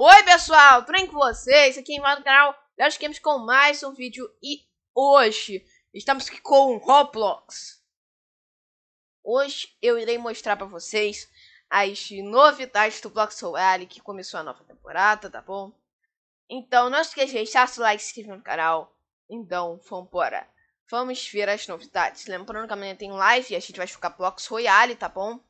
Oi pessoal, tudo bem com vocês? Aqui é o canal Léo Games com mais um vídeo e hoje estamos aqui com Roblox. Hoje eu irei mostrar para vocês as novidades do Blox Royale que começou a nova temporada, tá bom? Então não esqueça de deixar seu like e se inscrever no canal. Então vambora, Vamos ver as novidades. Lembrando que amanhã tem live e a gente vai jogar Blox Royale, tá bom?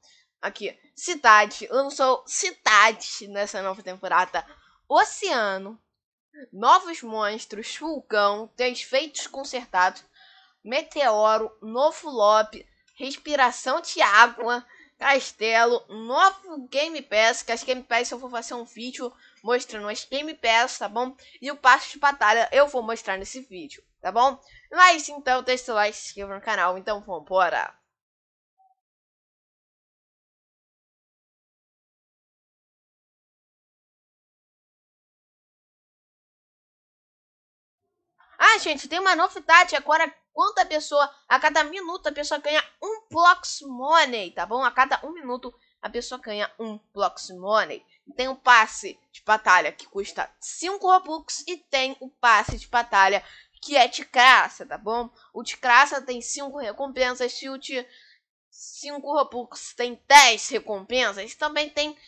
Aqui, Cidade. Lançou Cidade nessa nova temporada. Oceano, Novos Monstros, Vulcão, Desfeitos Consertados, Meteoro, Novo Lope, Respiração de Água, Castelo, novo Game Pass, que as Game Pass eu vou fazer um vídeo mostrando as Game Pass, tá bom? E o passo de batalha eu vou mostrar nesse vídeo, tá bom? Mas então, deixa o like, se inscreva no canal, então vambora! Ah, gente, tem uma novidade agora. Quanta pessoa, a cada minuto a pessoa ganha um Blox Money, tá bom? A cada um minuto a pessoa ganha um Blox Money. Tem o passe de batalha que custa 5 Robux e tem o passe de batalha que é de graça, tá bom? O de graça tem 5 recompensas e o de 5 Robux tem 10 recompensas. Também tem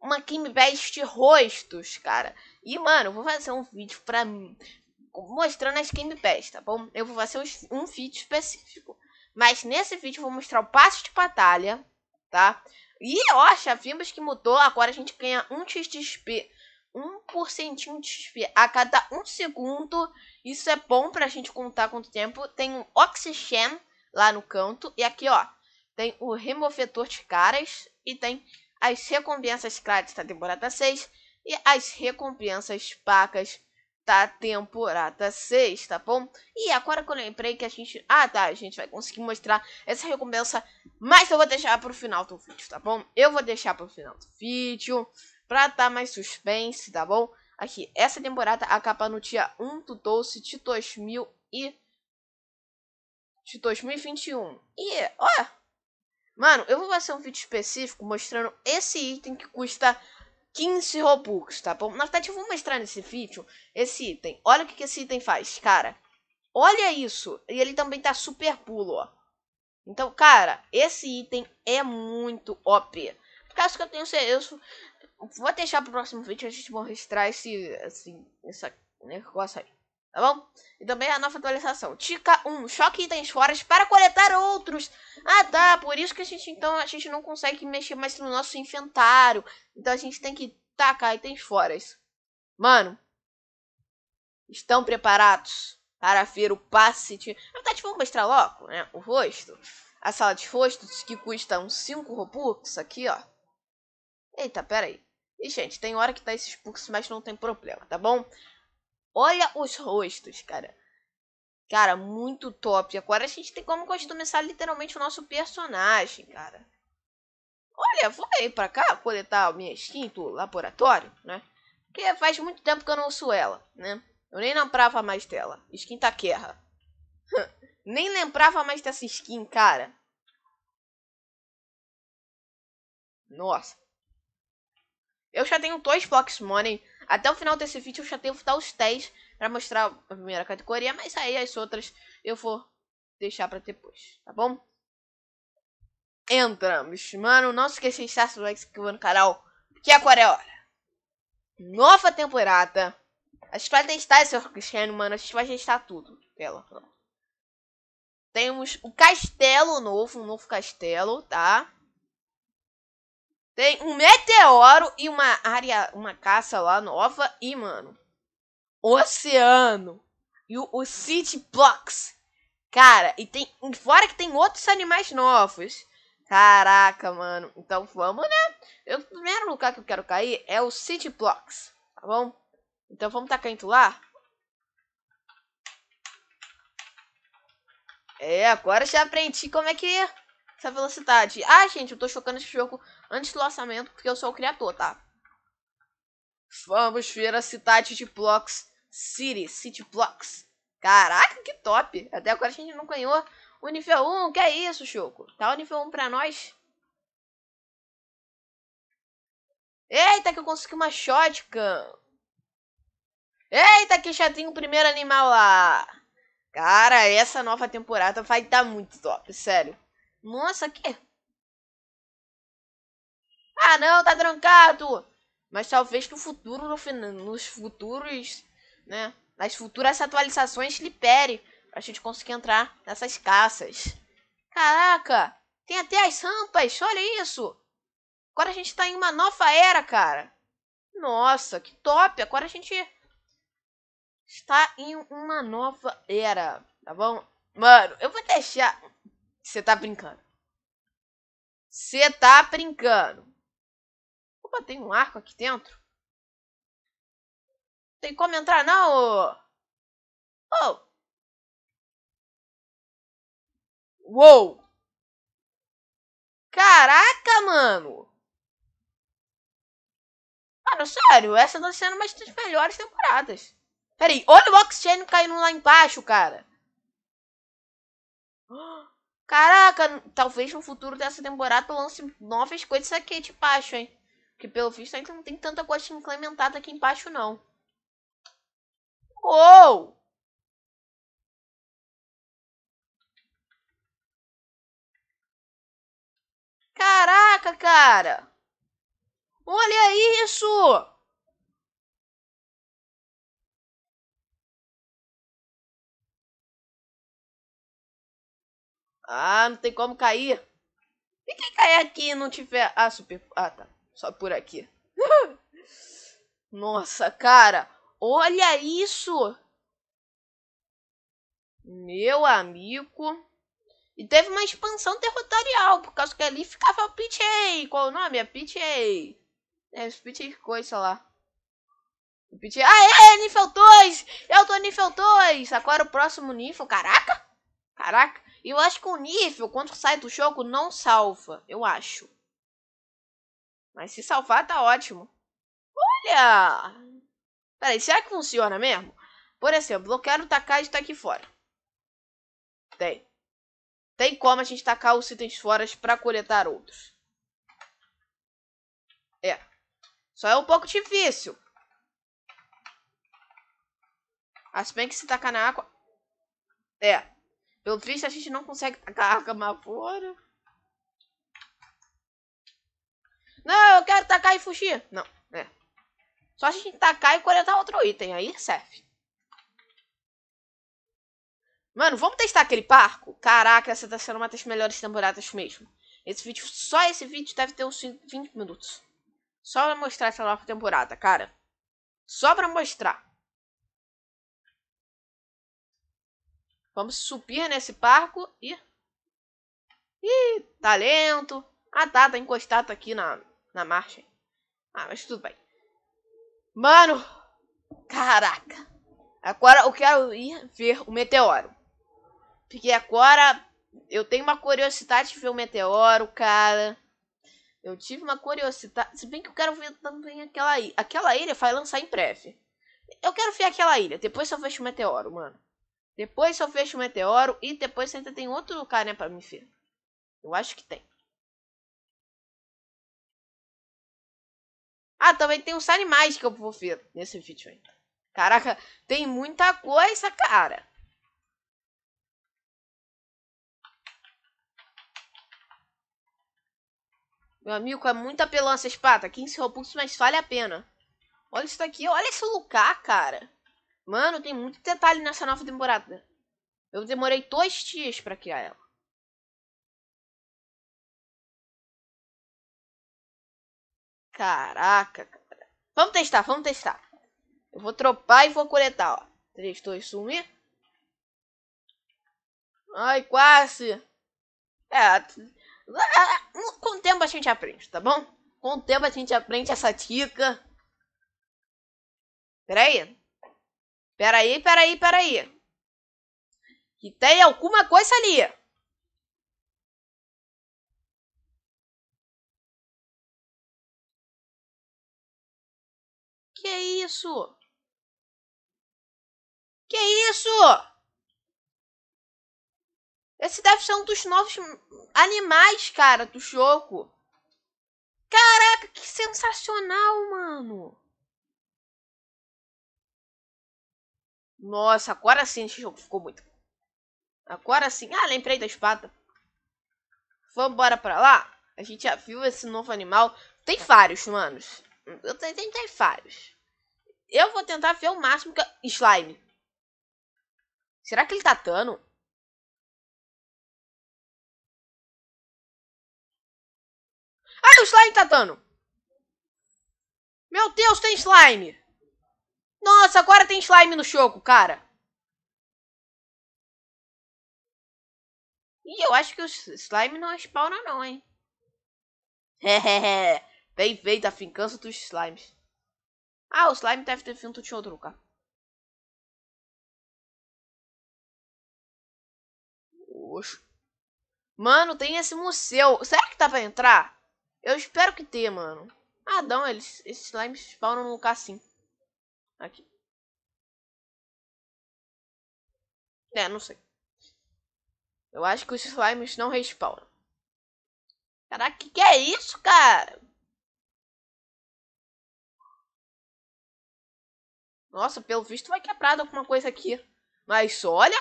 uma Game Best rostos, cara. E, mano, vou fazer um vídeo pra mim mostrando a skin do PES, tá bom? Eu vou fazer um feat específico. Mas nesse vídeo eu vou mostrar o passo de batalha, tá? E ó, vimos que mudou, agora a gente ganha 1 um X de XP, 1% de XP a cada 1 um segundo. Isso é bom pra gente contar quanto tempo. Tem um Oxygen lá no canto. E aqui, ó, tem o removedor de caras e tem as recompensas grátis da temporada 6 e as recompensas pacas da temporada 6, tá bom? E agora que eu lembrei que a gente... Ah, tá, a gente vai conseguir mostrar essa recompensa, mas eu vou deixar pro final do vídeo, tá bom? Eu vou deixar pro final do vídeo, pra dar mais suspense, tá bom? Aqui, essa temporada acaba no dia 1 do 12 de 2000 e... De 2021. E, ó... Mano, eu vou fazer um vídeo específico mostrando esse item que custa 15 Robux, tá bom? Na verdade, vamos vou nesse vídeo esse item. Olha o que, que esse item faz, cara. Olha isso. E ele também tá super pulo, ó. Então, cara, esse item é muito OP. Por causa que eu tenho certeza... Vou deixar pro próximo vídeo, a gente vai registrar esse, assim, esse negócio aí tá bom? E também a nova atualização. Tica 1, choque itens fora para coletar outros. Ah, tá, por isso que a gente então a gente não consegue mexer mais no nosso inventário. Então a gente tem que tacar itens fora. Mano, estão preparados para ver o passe de... Na ah, verdade, tá, tipo, vamos mostrar logo, né, o rosto. A sala de rostos que custa uns 5 Robux aqui, ó. Eita, pera aí. E, gente, tem hora que tá esses Pux, mas não tem problema, tá bom? Olha os rostos, cara. Cara, muito top. Agora a gente tem como customizar literalmente o nosso personagem, cara. Olha, vou aí pra cá coletar minha skin do laboratório, né? Porque faz muito tempo que eu não uso ela, né? Eu nem lembrava mais dela. Skin tá guerra. nem lembrava mais dessa skin, cara. Nossa. Eu já tenho dois Fox Money até o final desse vídeo eu já tenho que dar os testes para mostrar a primeira categoria, mas aí as outras eu vou deixar para depois, tá bom? Entramos, mano, não se esqueça de estar se inscrevendo no canal, que agora é hora. Nova temporada. A gente vai testar esse Orquistiano, mano, a gente vai testar tudo dela, pronto. Temos o castelo novo, um novo castelo, tá? Tem um meteoro e uma área, uma caça lá nova e, mano, oceano e o, o City Blocks. Cara, e tem fora que tem outros animais novos. Caraca, mano. Então vamos, né? Eu, o primeiro lugar que eu quero cair é o City Blocks, tá bom? Então vamos tacar indo lá. É, agora já aprendi como é que é essa velocidade. Ah, gente, eu tô chocando esse jogo antes do lançamento, porque eu sou o criador, tá? Vamos ver a cidade de Blocks City, City Blocks. Caraca, que top! Até agora a gente não ganhou o nível 1, que é isso, Choco? Tá o nível 1 pra nós? Eita, que eu consegui uma shotgun. Eita, que chatinho o primeiro animal lá. Cara, essa nova temporada vai dar muito top, sério. Nossa, que... Ah, não, tá trancado. Mas talvez no futuro, no, nos futuros, né? Nas futuras atualizações libere pra gente conseguir entrar nessas caças. Caraca, tem até as rampas, olha isso. Agora a gente tá em uma nova era, cara. Nossa, que top. Agora a gente está em uma nova era, tá bom? Mano, eu vou deixar... Você tá brincando. Você tá brincando. Opa, tem um arco aqui dentro. Tem como entrar, não? Oh! Uou! Caraca, mano! Mano, sério, essa tá sendo uma das melhores temporadas. Pera aí, olha o oxigênio caindo lá embaixo, cara. Caraca, talvez no futuro dessa temporada lance novas coisas aqui de baixo, hein? Que pelo visto ainda não tem tanta coisa implementada aqui embaixo, não. Uou! Caraca, cara! Olha isso! Ah, não tem como cair. E quem cair aqui e não tiver... Ah, super... Ah, tá. Só por aqui. Nossa, cara, olha isso! Meu amigo. E teve uma expansão territorial, por causa que ali ficava o PJ. Qual o nome? É PJ. É, PJ coisa lá. O PJ... Ah, é, nível 2! Eu tô nível 2! Agora o próximo nível, caraca! Caraca! Eu acho que o nível, quando sai do jogo, não salva. Eu acho. Mas se salvar tá ótimo. Olha! Peraí, será que funciona mesmo? Por exemplo, eu quero tacar isso aqui fora. Tem. Tem como a gente tacar os itens fora para coletar outros. É. Só é um pouco difícil. As ah, bem que se tacar na água... É. Pelo visto, a gente não consegue tacar a água fora. Não, eu quero tacar e fugir. Não, né? Só a gente tacar e coletar outro item. Aí serve. Mano, vamos testar aquele parco? Caraca, essa tá sendo uma das melhores temporadas mesmo. Esse vídeo, só esse vídeo deve ter uns 20 minutos. Só pra mostrar essa nova temporada, cara. Só pra mostrar. Vamos subir nesse parco e... Ih, talento. Tá lento. Ah tá, tá encostado aqui na, na margem. Ah, mas tudo bem. Mano, caraca. Agora eu quero ir ver o meteoro. Porque agora eu tenho uma curiosidade de ver o meteoro, cara. Eu tive uma curiosidade. Se bem que eu quero ver também aquela ilha. Aquela ilha vai lançar em breve. Eu quero ver aquela ilha. Depois eu vejo o meteoro, mano. Depois eu vejo o meteoro. E depois ainda tem outro lugar, né, pra me ver. Eu acho que tem. Ah, também tem os animais que eu vou ver nesse vídeo Caraca, tem muita coisa, cara. Meu amigo, é muita apelão essa espada. 15 Robux, mas vale a pena. Olha isso daqui, olha esse lugar, cara. Mano, tem muito detalhe nessa nova temporada. Eu demorei dois dias pra criar ela. Caraca, cara. Vamos testar, vamos testar. Eu vou tropar e vou coletar, ó. 3, 2, 1 e... Ai, quase. É, com o tempo a gente aprende, tá bom? Com o tempo a gente aprende essa dica. Pera Peraí, peraí, peraí. Que tem alguma coisa ali. Que é isso? Que é isso? Esse deve ser um dos novos animais, cara, do jogo. Caraca, que sensacional, mano. Nossa, agora sim esse jogo ficou muito Agora sim. Ah, lembrei da espada. Vamos embora pra lá? A gente já viu esse novo animal. Tem vários, manos. Eu tentei vários. Eu vou tentar ver o máximo que... Eu... Slime. Será que ele tá dando? Ah, o slime tá dando. Meu Deus, tem slime. Nossa, agora tem slime no choco cara. E eu acho que o slime não é spawna não, hein. Hehehe. Bem feita a vingança dos slimes. Ah, o slime deve ter vindo de outro lugar. Oxe. Mano, tem esse museu. Será que dá pra entrar? Eu espero que tenha, mano. Ah, não. Eles, esses slimes spawnam num lugar assim. Aqui. É, não sei. Eu acho que os slimes não respawnam. Caraca, que que é isso, cara? Nossa, pelo visto vai quebrar alguma coisa aqui. Mas olha,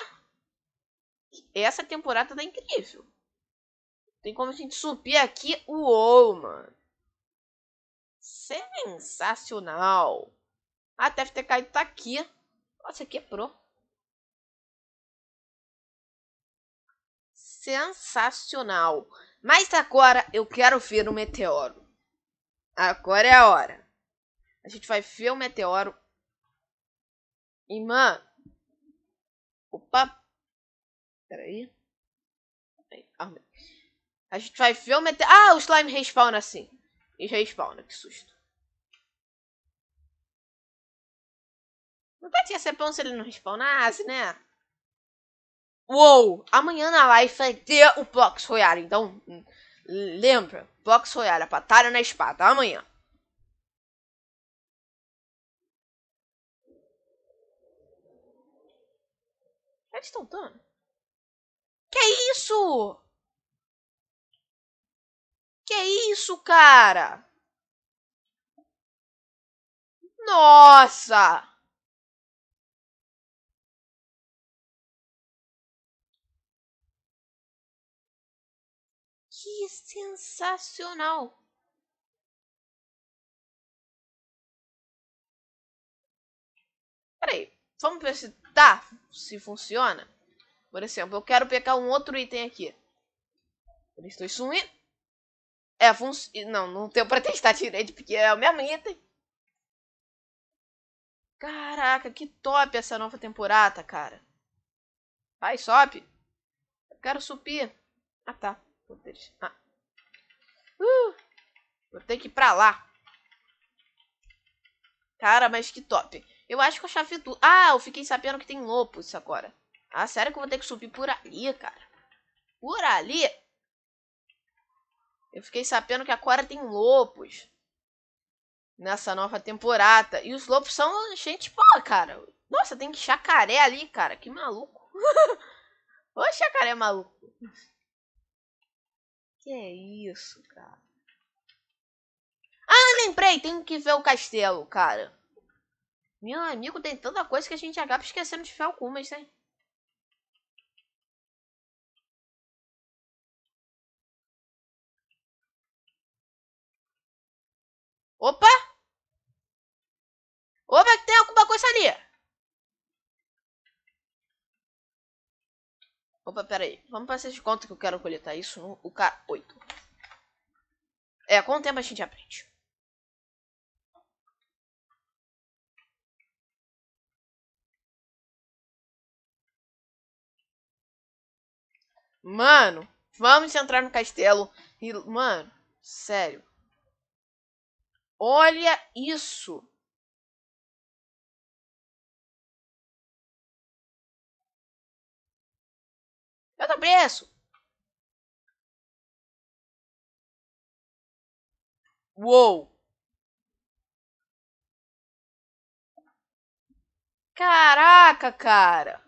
essa temporada tá incrível. Tem como a gente subir aqui. Uou, mano. Sensacional. Ah, deve ter caído tá aqui. Nossa, quebrou. Sensacional. Mas agora eu quero ver o meteoro. Agora é a hora. A gente vai ver o meteoro Imã. Opa. Peraí. A gente vai ver o meter. Ah, o slime respawna assim. E respawna, que susto. Não pode tá ser bom se ele não respawnasse, né? Uou! Amanhã na live vai ter o box Royale, então lembra, box Royale, a batalha na espada, amanhã. Eles estão dando? Que isso? Que isso, cara? Nossa! Que sensacional! Peraí, vamos ver se testar tá? se funciona. Por exemplo, eu quero pegar um outro item aqui. Estou sumindo. É, funciona. não, não tenho pra testar direito, porque é o mesmo item. Caraca, que top essa nova temporada, cara. Vai, sobe. Eu quero subir. Ah, tá. Vou ter, ah. Uh, vou ter que ir pra lá. Cara, mas que top. Eu acho que a chave do... Ah, eu fiquei sabendo que tem lopos agora. Ah, sério que eu vou ter que subir por ali, cara? Por ali? Eu fiquei sabendo que agora tem lopos. Nessa nova temporada. E os lopos são gente boa, cara. Nossa, tem chacaré ali, cara. Que maluco. Ô, chacaré maluco. Que é isso, cara. Ah, lembrei. Tenho que ver o castelo, cara. Meu amigo, tem tanta coisa que a gente acaba esquecendo de ver algumas, hein? Né? Opa! Opa, tem alguma coisa ali! Opa, peraí. Vamos fazer de conta que eu quero coletar isso no K8. É, com o tempo a gente aprende. Mano, vamos entrar no castelo. E, mano, sério. Olha isso. Eu tô preso. Uou. Caraca, cara.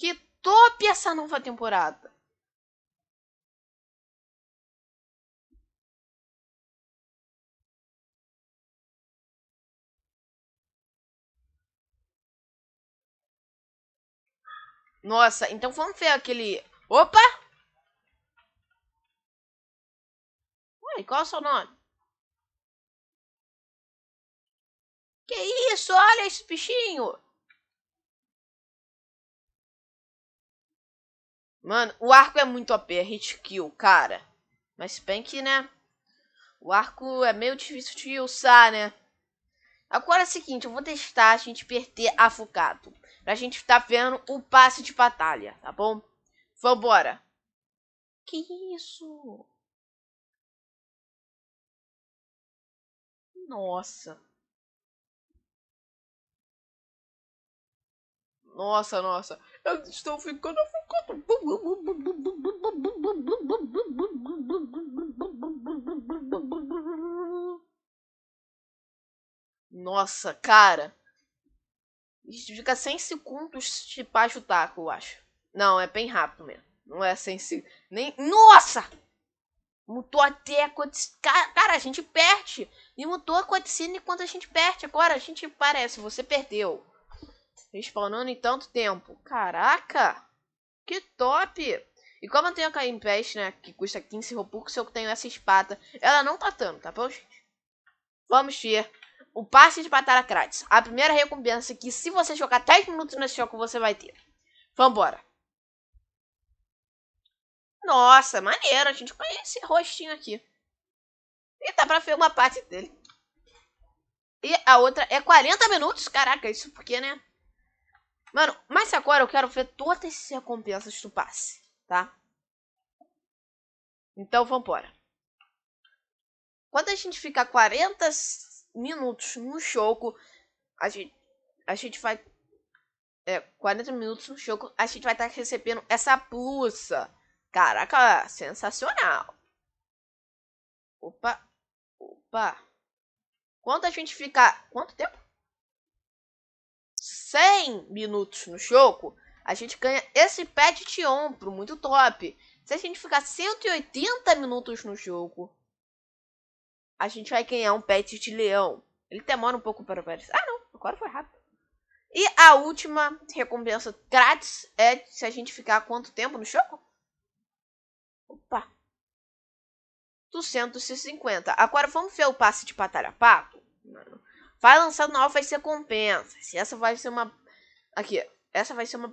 que top essa nova temporada. Nossa, então vamos ver aquele. Opa! Ué, qual é o seu nome? Que isso? Olha esse bichinho! Mano, o arco é muito OP, é hit kill, cara. Mas que, né? O arco é meio difícil de usar, né? Agora é o seguinte, eu vou testar a gente perder a Fucato. Pra gente tá vendo o passe de batalha, tá bom? Vambora. Que isso? Nossa. Nossa, nossa. Eu estou ficando, Nossa, cara. Fica 100 segundos de baixo o taco, eu acho. Não, é bem rápido mesmo. Não é 100 segundos. Nem... Nossa! Mutou até a Cara, a gente perde. E mutou a cutscene enquanto a gente perde. Agora a gente parece, você perdeu. Respawnando em tanto tempo. Caraca! Que top! E como eu tenho a Karim Pest, né? Que custa 15 Robux, eu tenho essa espada. Ela não tá tanto, tá bom, gente? Vamos ver. O passe de batalha Kratos. A primeira recompensa que se você jogar 10 minutos nesse jogo, você vai ter. Vambora. Nossa, maneiro. A gente conhece esse rostinho aqui. E dá pra ver uma parte dele. E a outra é 40 minutos? Caraca, isso porque, né? Mano, mas agora eu quero ver todas as recompensas do passe, tá? Então, vambora. Quando a gente ficar 40 minutos no jogo, a gente, a gente vai... É, 40 minutos no jogo, a gente vai estar tá recebendo essa blusa. Caraca, sensacional. Opa, opa. Quando a gente ficar... Quanto tempo? 100 minutos no jogo, a gente ganha esse pet de ombro, muito top. Se a gente ficar 180 minutos no jogo, a gente vai ganhar um pet de leão. Ele demora um pouco para aparecer. Ah, não. Agora foi rápido. E a última recompensa grátis é se a gente ficar quanto tempo no jogo? Opa. 250. Agora vamos ver o passe de patar pato? Não. Vai lançar novas recompensas. Essa vai ser uma. Aqui. Essa vai ser uma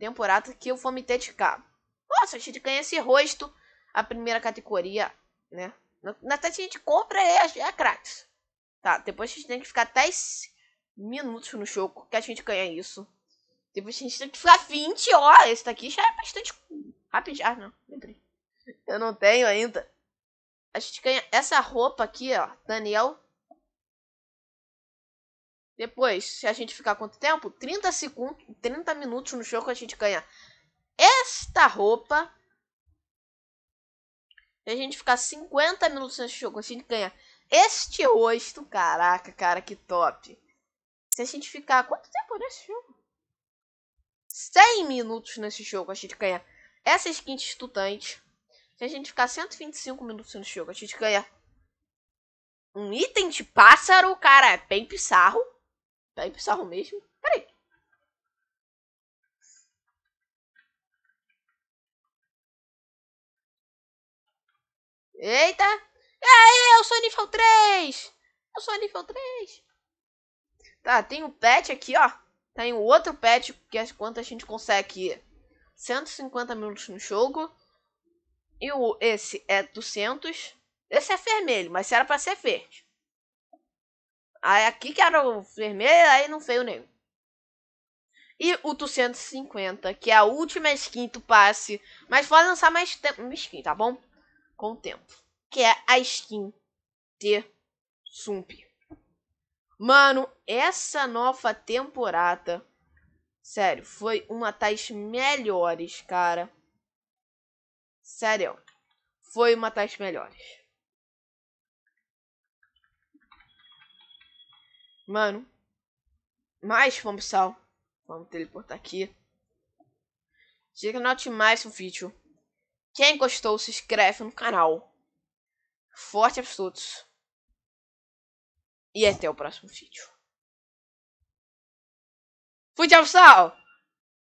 temporada que eu vou me dedicar. Nossa, a gente ganha esse rosto. A primeira categoria, né? Na verdade a gente compra é, é grátis. Tá, depois a gente tem que ficar 10 minutos no jogo que a gente ganha isso. Depois a gente tem que ficar 20 horas. Esse daqui já é bastante rapidinho. Ah, não. Lembrei. Eu não tenho ainda. A gente ganha essa roupa aqui, ó. Daniel depois, se a gente ficar quanto tempo? 30 segundos, 30 minutos no jogo a gente ganha esta roupa. Se a gente ficar 50 minutos nesse jogo, a gente ganha este rosto. Caraca, cara, que top. Se a gente ficar quanto tempo nesse jogo? 100 minutos nesse jogo, a gente ganha essa skin de estudante. Se a gente ficar 125 minutos no jogo, a gente ganha um item de pássaro, cara, é bem bizarro. Tá aí bizarro mesmo. Peraí. Eita! E aí, eu sou nível 3! Eu sou nível 3! Tá, tem um pet aqui, ó. Tem tá um outro pet, que é quanto a gente consegue 150 minutos no jogo. E o, esse é 200. Esse é vermelho, mas era pra ser verde. Aí aqui que era o vermelho, aí não veio nenhum. E o 250, que é a última skin do passe. Mas pode lançar mais tempo. Uma skin, tá bom? Com o tempo. Que é a skin de Sump. Mano, essa nova temporada. Sério, foi uma das melhores, cara. Sério. Foi uma das melhores. Mano. Mas vamos sal. Vamos teleportar aqui. Chega note mais um vídeo. Quem gostou, se inscreve no canal. Forte a E até o próximo vídeo. Fui, tchau, pessoal!